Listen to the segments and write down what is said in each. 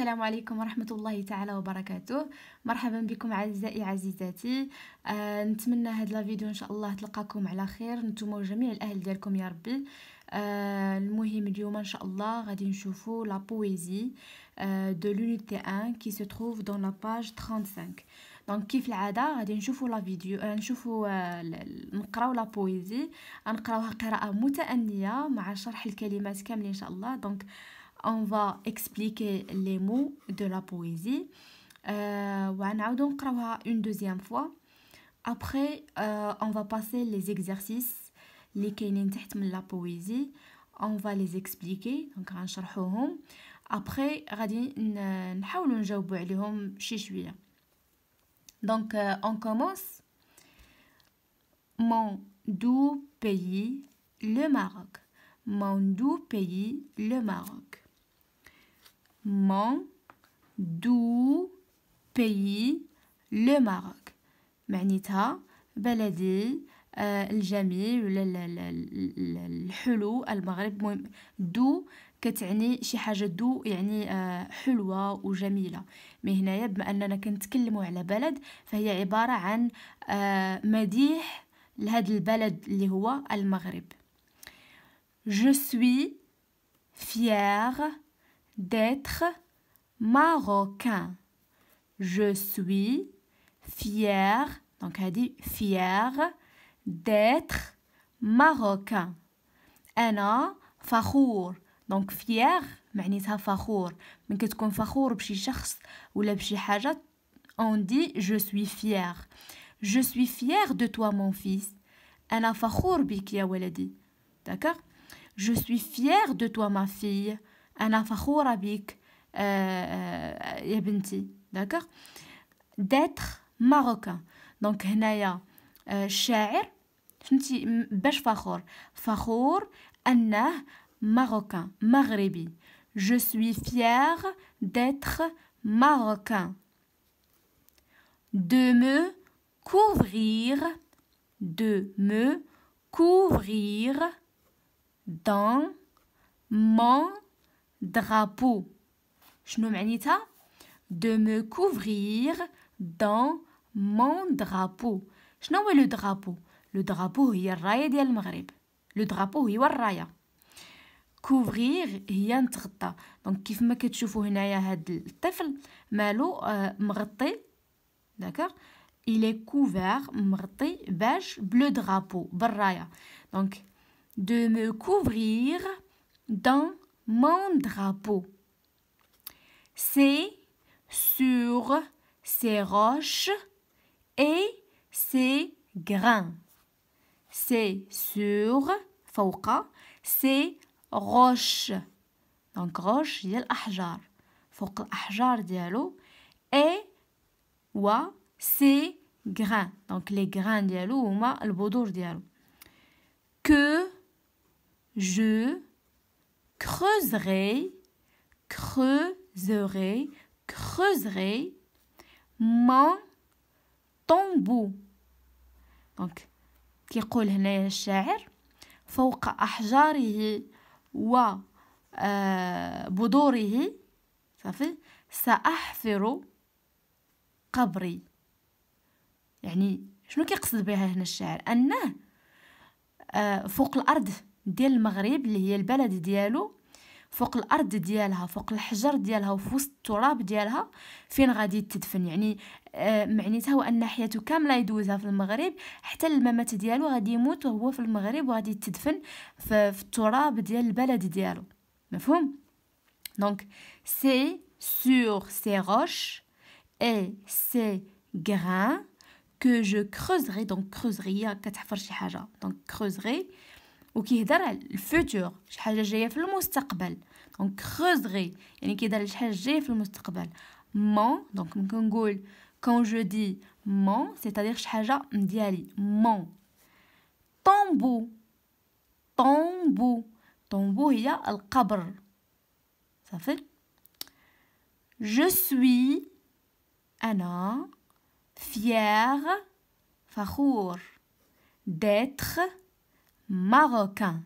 السلام عليكم ورحمة الله تعالى وبركاته مرحبا بكم أعزائي عزيزاتي آه نتمنى هاد الفيديو إن شاء الله تلقاكم على خير نتوما وجميع الأهل ديالكم يا ربي آه المهم اليوم إن شاء الله غادي نشوفو لا بويزي آه دو لونيتي أن كي سو تخوف دون لا باج 35 دونك كيف العاده غادي نشوفو لا فيديو آه، نشوفوا آه، نقراو لا بويزي غنقراوها قراءه متأنيه مع شرح الكلمات كاملين ان شاء الله دونك on va expliquer les mots de la poésie On va نقراوها une deuxième fois après euh, on va passer les exercices Les كاينين de poésie on va les expliquer donc après on va نجاوبوا donc euh, on commence mon doux pays le Maroc mon doux pays le Maroc من دو بيي لو ماروك معنيتها بلدي الجميل ولا الحلو المغرب مهم دو كتعني شي حاجه دو يعني حلوه وجميله مي هنايا بما اننا كنتكلموا على بلد فهي عباره عن مديح لهذا البلد اللي هو المغرب je suis fière d'être marocain. Je suis fier, donc elle dit fier d'être marocain. a fakhour, donc fier, معناتها fakhour. quand qu'on تكون فخور بشي شخص ou بشي حاجه on dit je suis fier. Je suis fier de toi mon fils. a fakhour bik ya dit. D'accord Je suis fier de toi ma fille. انا فخوره بيك يا بنتي داكوغ ماروكان je suis fier d'être marocain de me couvrir de me couvrir dans mon drapeau شنو معنيتها de me couvrir dans mon drapeau شنو هو لو drapeau لو drapeau هي الرايه ديال المغرب لو drapeau هو الرايه couvrir هي نتغطى دونك كيف ما كتشوفوا هنايا هذا الطفل مالو مغطي داكوغ il est couvert مغطي باش بلو drapeau, بالرايه دونك de me couvrir dans mon drapeau. C'est sur ces roches et ces grains. C'est sur, fauqa, ces roches. Donc roche, il y a l'ahjar. فوق et و ces grains. Donc les grains ouma le de l'eau. Que je creuserai, creuserai, creuserai mon tombeau. Donc, كيقول هنا الشاعر فوق أحجاره و آه، بدوره صافي سأحفر قبري يعني شنو كيقصد بها هنا الشاعر أنه آه، فوق الأرض ديال المغرب اللي هي البلد ديالو فوق الارض ديالها فوق الحجر ديالها وفي وسط التراب ديالها فين غادي تدفن يعني آه معنيتها هو ان حياته كامله يدوزها في المغرب حتى الممات ديالو غادي يموت وهو في المغرب وغادي تدفن في, في التراب ديال البلد ديالو مفهوم دونك سي سور سي روش اي سي غران كو جو كروزري دونك كروزري كتحفر شي حاجه دونك كروزري وكيهضر على الفوتور شي حاجه جايه في المستقبل دونك كروزغي يعني كيهضر على شي حاجه جايه في المستقبل مون دونك ممكن نقول كون جو دي مون سيتادير شي حاجه ديالي مون طومبو طومبو طومبو هي القبر صافي جو سوي انا فيير فخور d'être ماروكان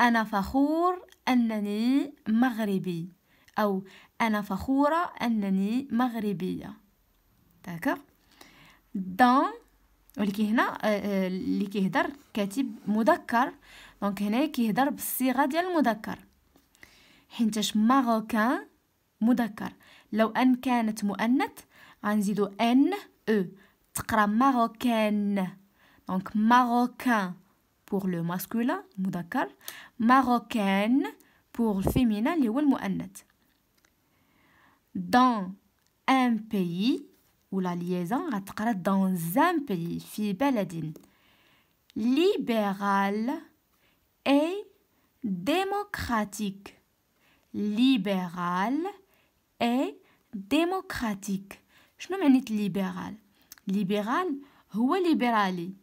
أنا فخور أنني مغربي أو أنا فخورة أنني مغربية داكوغ دون ولكن هنا اللي آه، آه، كيهضر كاتب مذكر دونك هنا كيهضر بالصيغه ديال المذكر حيتاش ماروكان مذكر لو ان كانت مؤنث غنزيدو ان او تقرا ماروكان دونك ماروكان pour le masculin, moudakar, marocaine pour le féminin, le mouannet. Dans un pays, ou la liaison, dans un pays, fille Beladine, Libéral et démocratique. Libéral et démocratique. Je ne libéral. Libéral, ou libérali.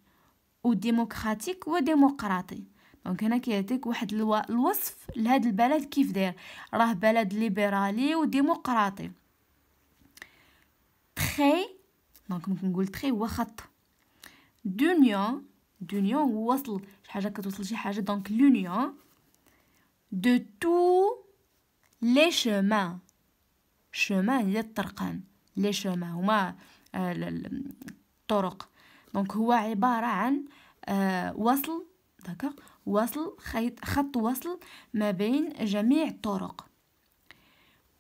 وديموكراتيك وديمقراطي دونك هنا كيعطيك واحد الو... الوصف لهذا البلد كيف داير راه بلد ليبرالي وديمقراطي تري دونك ممكن نقول تري هو خط دونيون دونيون هو وصل شي حاجه كتوصل شي حاجه دونك لونيون دو تو لي شومان شومان هي الطرقان لي شومان هما آه، الطرق دونك هو عبارة عن آه، وصل داكوغ وصل خيط خط وصل ما بين جميع الطرق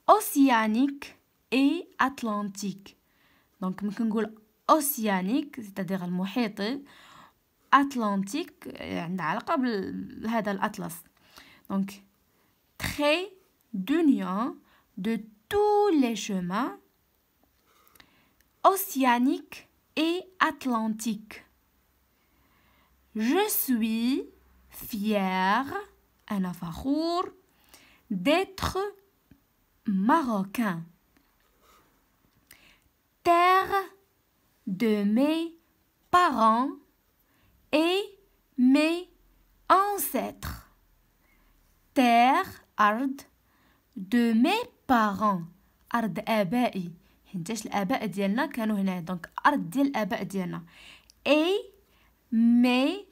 اوسيانيك اي اتلانتيك دونك ممكن نقول اوسيانيك cest المحيط اتلانتيك عندها علاقة بهذا الأطلس دونك تري دونيون دو تو لي شومان اوسيانيك et Atlantique. Je suis fier, Anna Afarour, d'être marocain. Terre de mes parents et mes ancêtres. Terre Ard, de mes parents, ard حيتاش الاباء ديالنا كانوا هنا دونك ارض ديال الاباء ديالنا اي مي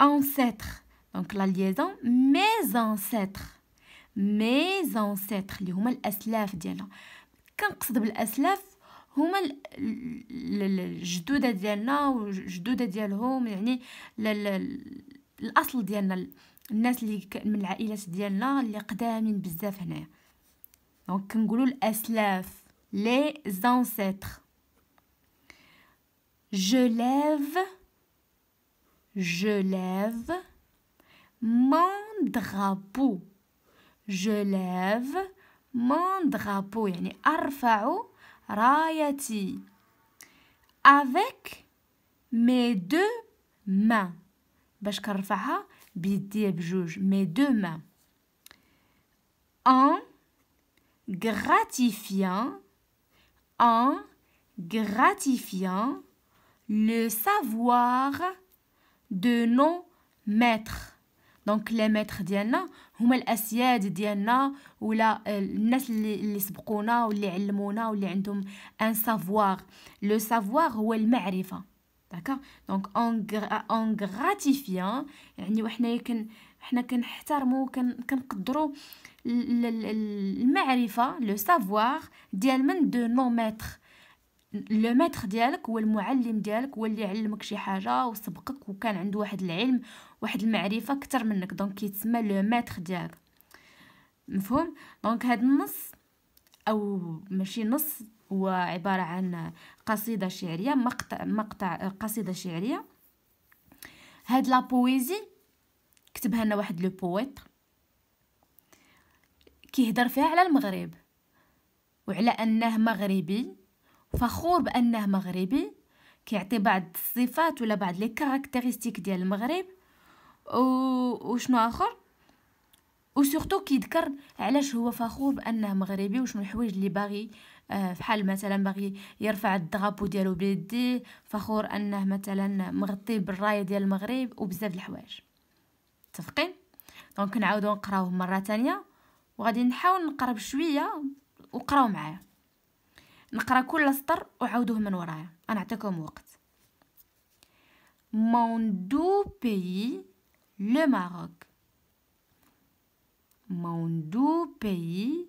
انسيتر دونك لا ليزون مي انسيتر مي انسيتر اللي هما الاسلاف ديالنا كنقصد بالاسلاف هما الجدوده ديالنا والجدوده ديالهم يعني الاصل ديالنا الناس اللي من العائلات ديالنا اللي قدامين بزاف هنايا دونك كنقولوا الاسلاف les ancêtres. Je lève, je lève mon drapeau. Je lève mon drapeau. Yani rayati. Avec mes deux mains. باش كنرفعها mes deux mains. En gratifiant en gratifiant le savoir de nos maîtres. Donc les maîtres ديالنا هما les ديالنا ولا الناس اللي, اللي سبقونا واللي علمونا واللي عندهم savoir. savoir. savoir savoir هو المعرفه داكا دونك اون غراتيفيان يعني وحنايا كن حنا كنحترمو كنقدروا المعرفه لو سافوار ديال من دو نو ماتر لو ماتر ديالك هو المعلم ديالك هو اللي علمك شي حاجه وسبقك وكان عنده واحد العلم واحد المعرفه اكثر منك دونك كيتسمى لو ماتر ديالك مفهوم دونك هاد النص او ماشي نص هو عبارة عن قصيدة شعرية مقطع, مقطع قصيدة شعرية هاد لا بويزي كتبها لنا واحد لو بويت كيهضر فيها على المغرب وعلى انه مغربي فخور بانه مغربي كيعطي بعض الصفات ولا بعض لي كاركتيرستيك ديال المغرب وشنو اخر وسورتو كيذكر علاش هو فخور بانه مغربي وشنو الحوايج اللي باغي آه، فحال مثلا باغي يرفع الدغابو ديالو بيديه فخور انه مثلا مغطي بالرايه ديال المغرب وبزاف الحوايج متفقين دونك نعاودو نقراوه مره تانية وغادي نحاول نقرب شويه وقراو معايا نقرا كل سطر وعاودوه من ورايا نعطيكم وقت Mon doux pays, le Maroc. Mon doux pays,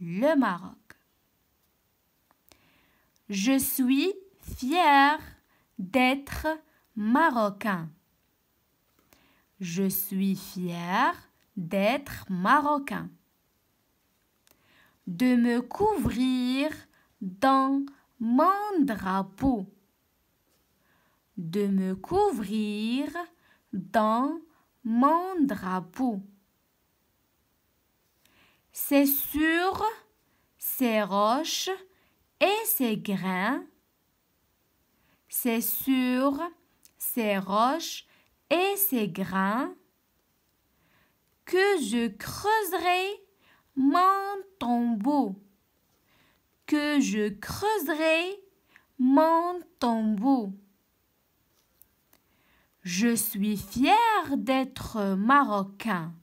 le Maroc. Je suis fier d'être marocain. Je suis fier d'être marocain. De me couvrir dans mon drapeau. De me couvrir dans mon drapeau. C'est sur ces roches et ces grains. C'est sur ces roches et ces grains que je creuserai mon tombeau. Que je creuserai mon tombeau. Je suis fier d'être marocain.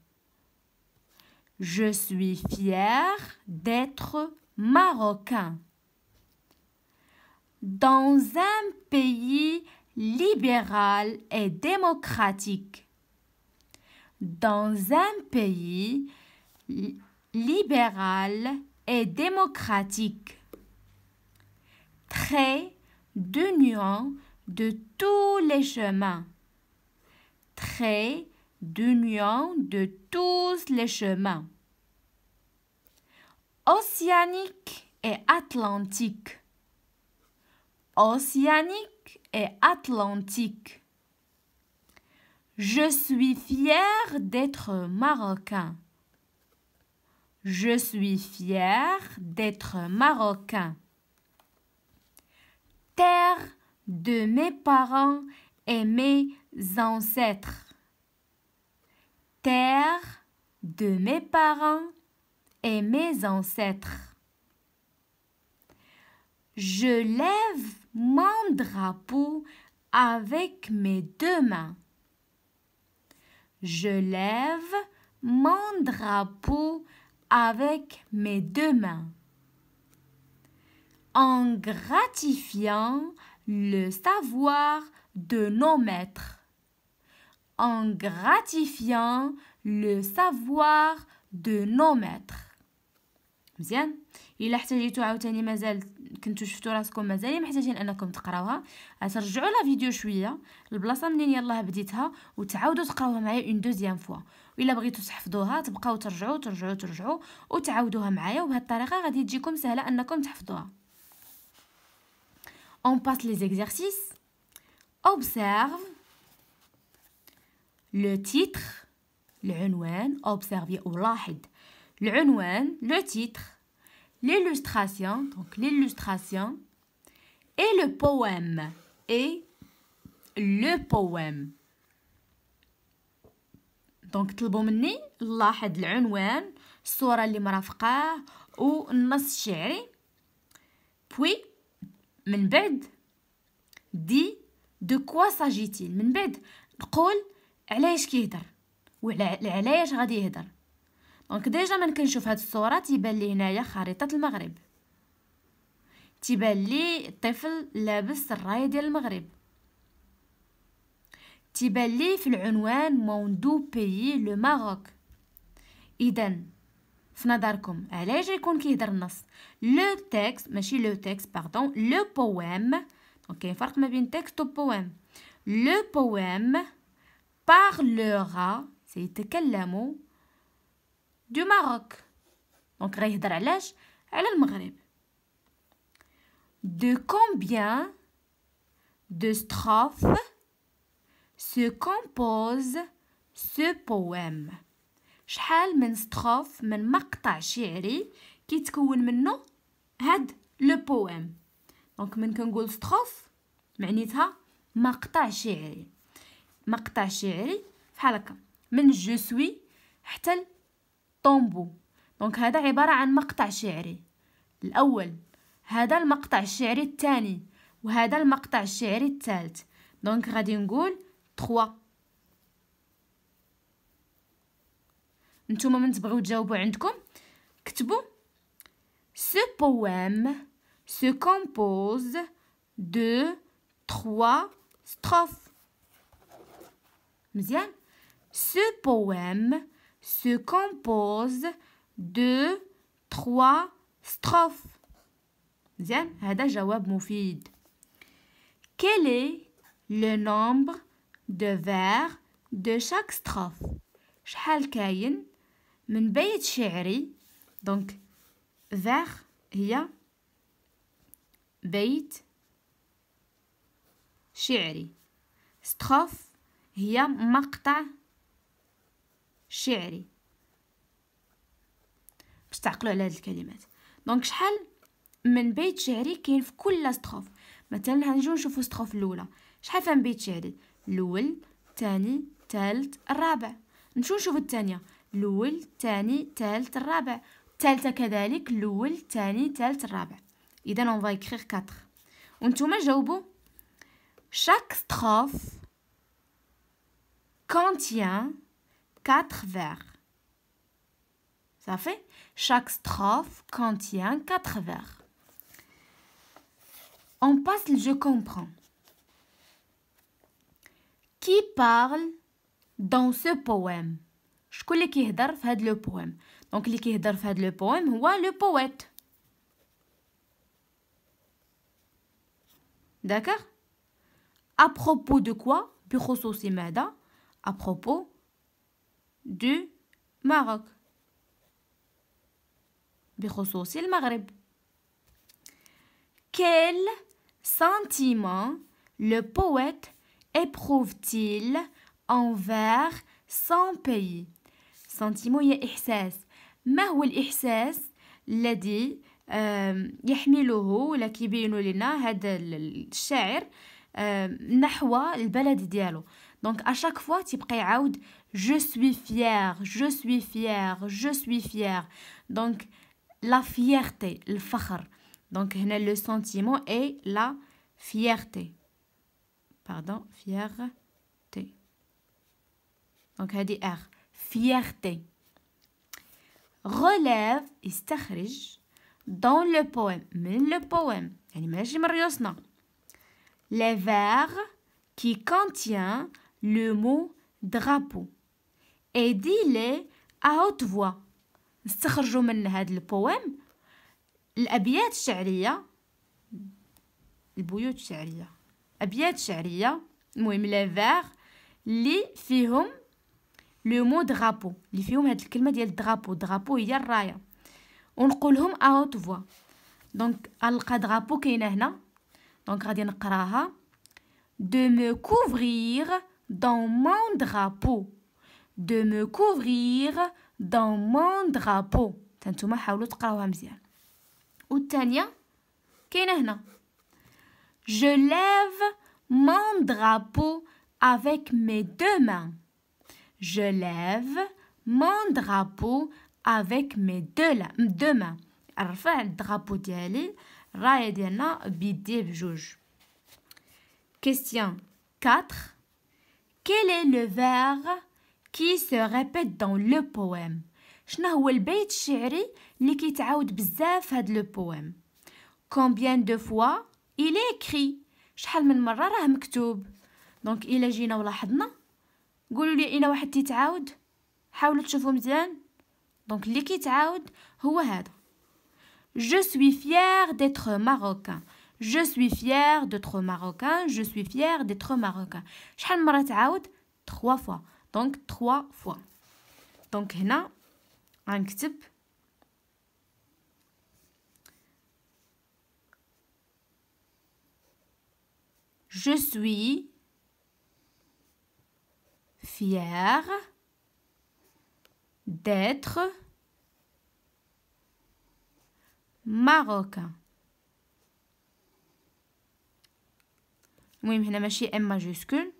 Je suis fier d'être marocain. Dans un pays libéral et démocratique. Dans un pays libéral et démocratique. de d'union de tous les chemins. très d'union de tous les chemins. Océanique et Atlantique. Océanique et Atlantique. Je suis fier d'être marocain. Je suis fier d'être marocain. Terre de mes parents et mes ancêtres de mes parents et mes ancêtres. Je lève mon drapeau avec mes deux mains. Je lève mon drapeau avec mes deux mains. En gratifiant le savoir de nos maîtres. en gratifiant le savoir de nos maîtres. مزيان الا احتاجيتو عاوتاني مازال كنتو شفتو راسكم مازال محتاجين انكم تقراوها ترجعوا لا فيديو شويه البلاصه منين يلاه بديتها وتعاودوا تقراوها معايا اون دوزيام فوا الا بغيتو تحفظوها تبقاو ترجعوا ترجعوا ترجعوا وتعاودوها معايا وبهذه الطريقه غادي تجيكم سهله انكم تحفظوها اون باس لي زيكزيرسيس observe le titre العنوان observez ou لاحظ العنوان le titre l'illustration donc l'illustration et le poème et le poème donc طلبوا مني لاحظ العنوان الصوره اللي مرافقاه والنص الشعري puis من بعد دي de quoi s'agit-il من بعد قول علاش كيهضر وعلاش غادي يهضر دونك ديجا من كنشوف هاد الصوره تيبان لي هنايا خريطه المغرب تيبان لي الطفل لابس الرايه ديال المغرب تيبان لي في العنوان مون دو بيي لو ماروك اذا في نظركم علاش يكون كيهضر النص لو تيكست ماشي لو تيكست باردون لو بويم دونك كاين فرق ما بين تيكست و بويم لو بويم parlera, c'est Tekalamo, du Maroc. Donc, Rayhdralash, elle le Maroc. De combien de strophes se compose ce poème parle men un men maqta chéri qui had le poème. Donc, je strophes, مقطع شعري بحال هكا من جو سوي حتى طومبو دونك هذا عباره عن مقطع شعري الاول هذا المقطع الشعري الثاني وهذا المقطع الشعري الثالث دونك غادي نقول 3 نتوما من تبغيو تجاوبوا عندكم كتبوا سو بويم سو كومبوز دو 3 strophes Ce poème se compose de trois strophes. Mzien? Hada de mufid. Quel est le nombre de vers de chaque strophe? Chhal kayen min de shi'ri. Donc, vers, il y a de shi'ri. Strophe. هي مقطع شعري باش تعقلوا على هاد الكلمات دونك شحال من بيت شعري كاين في كل ستروف مثلا هنجيو نشوفوا ستروف الاولى شحال فيها من بيت شعري الاول الثاني الثالث الرابع نمشيو نشوفوا الثانيه الاول الثاني الثالث الرابع الثالثه كذلك الاول الثاني الثالث الرابع اذا اون فا 4 وانتم جاوبوا شاك strophe contient quatre vers. Ça fait chaque strophe contient quatre vers. On passe je comprends. Qui parle dans ce poème Je connais fait le poème. Donc, qui fait le poème, ou le poète. D'accord À propos de quoi Bichosos à propos du Maroc. Birozo, c'est le Maghreb. Quel sentiment le poète éprouve-t-il envers son pays? Sentiment est XS. Mais où est l'a dit, il y a des gens la chair, qui ont été ennuyés à la chair, qui donc à chaque fois, tu dire « je suis fier, je suis fier, je suis fier. Donc la fierté, le fakhr. Donc le sentiment est la fierté. Pardon, fierté. Donc elle dit R, fierté. Relève, istakhrij, dans le poème, mais le poème, les vers qui contient le mot drapeau et dis-le à haute voix نستخرجوا من هذا البوام الابيات الشعريه البيوت الشعريه ابيات شعريه المهم لي فيغ لي فيهم لو مو درابو لي فيهم هاد الكلمه ديال درابو درابو هي الرايه ونقولهم اوت فوا دونك القى درابو كاينه هنا دونك غادي نقراها دو مو couvrir dans mon drapeau de me couvrir dans mon drapeau تنتوما حاولوا تقراوها مزيان والثانيه كاينه هنا je lève mon drapeau avec mes deux mains je lève mon drapeau avec mes deux, deux mains رفع الدرابو ديالي الرايه ديالنا بيديه بجوج question 4 Quel est le vers qui se répète dans le poème شنو هو البيت الشعري اللي كيتعاود بزاف هاد لو بويم combien de fois il est écrit شحال من مره راه مكتوب دونك الا جينا ولاحظنا قولوا لي الا واحد تيتعاود حاولوا تشوفوا مزيان دونك اللي كيتعاود هو هذا je suis fier d'être marocain Je suis fier d'être marocain. Je suis fier d'être marocain. شحال مرة تعاود Trois fois. Donc trois fois. Donc هنا غنكتب Je suis fier d'être marocain. المهم هنا ماشي ام ماجوسكول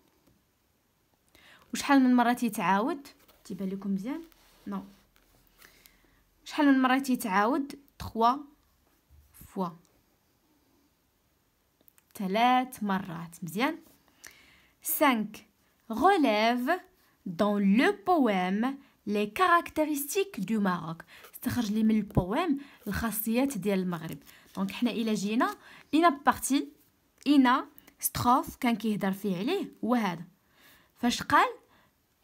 وشحال من مره تيتعاود تيبان لكم مزيان نو شحال من مره تيتعاود 3 فوا ثلاث مرات مزيان 5 غوليف دون لو بويم لي كاركتيرستيك دو ماروك استخرج لي من البويم الخاصيات ديال المغرب دونك حنا الا جينا انا بارتي انا ستروف كان كيهضر فيه عليه هو هذا فاش قال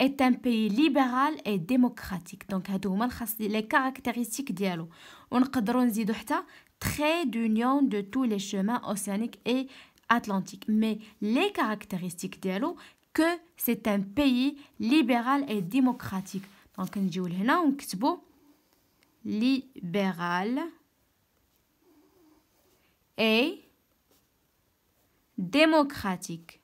est un pays libéral et démocratique donc هادو هما الخاص لي كاركتيرستيك ديالو ونقدروا نزيدو حتى trait d'union de tous les chemins océaniques et atlantiques mais les caractéristiques ديالو que c'est un pays libéral et démocratique دونك نجيو لهنا ونكتبو libéral et démocratique.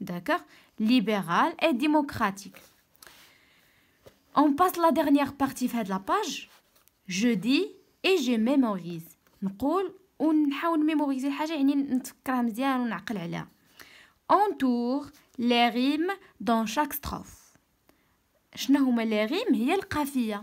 D'accord Libéral et démocratique. On passe la dernière partie de la page. Je dis et je mémorise. نقول ونحاول يعني نتفكرها On tourne les rimes dans chaque strophe. شنو les rimes le القافية.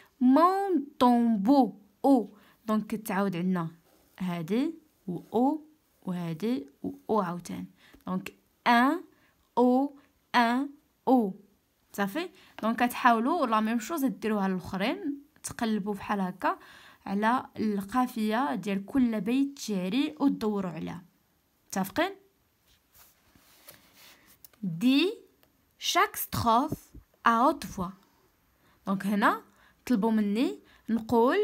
مون طومبو او دونك تعاود عندنا هادي و او وهادي و او عاوتاني دونك ان او ان او صافي دونك كتحاولوا لا ميم شوز ديروها للاخرين تقلبوا بحال هكا على القافيه ديال كل بيت شعري وتدوروا عليها متفقين دي شاك ستروف ا اوت فوا دونك هنا طلبوا مني نقول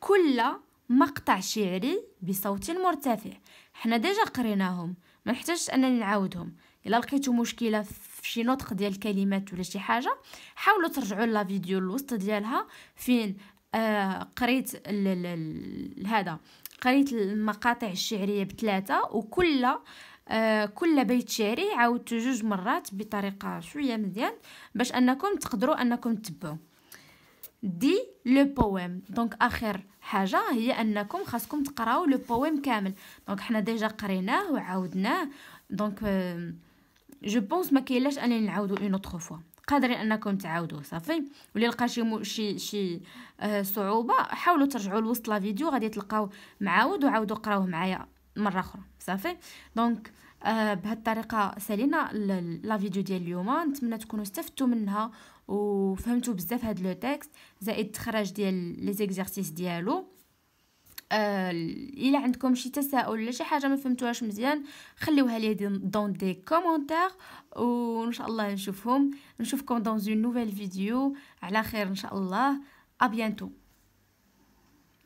كل مقطع شعري بصوت مرتفع حنا ديجا قريناهم ما نحتاجش انني نعاودهم الا لقيتو مشكله في شي نطق ديال الكلمات ولا شي حاجه حاولوا ترجعوا لا فيديو الوسط ديالها فين آه قريت هذا قريت المقاطع الشعريه بثلاثه وكل آه كل بيت شعري عاودته جوج مرات بطريقه شويه مزيان باش انكم تقدروا انكم تتبعوا دي لو بويم دونك اخر حاجه هي انكم خاصكم تقراو لو بويم كامل دونك حنا ديجا قريناه وعاودناه دونك جو بونس ما كاينلاش انني نعاودو اون اوتر فوا قادرين انكم تعاودوه صافي واللي لقى شي مو شي شي آه صعوبه حاولوا ترجعوا لوسط لا فيديو غادي تلقاو معاود وعاودوا قراوه معايا مره اخرى صافي دونك آه بهذه الطريقه سالينا لا فيديو ديال اليوم نتمنى تكونوا استفدتوا منها وفهمتو بزاف هاد لو تيكست زائد التخرج ديال لي زيكزارسيس ديالو آه الا عندكم شي تساؤل ولا شي حاجه ما فهمتوهاش مزيان خليوها لي دون دي كومونتير وان شاء الله نشوفهم نشوفكم دون اون نوفيل فيديو على خير ان شاء الله ا بيانتو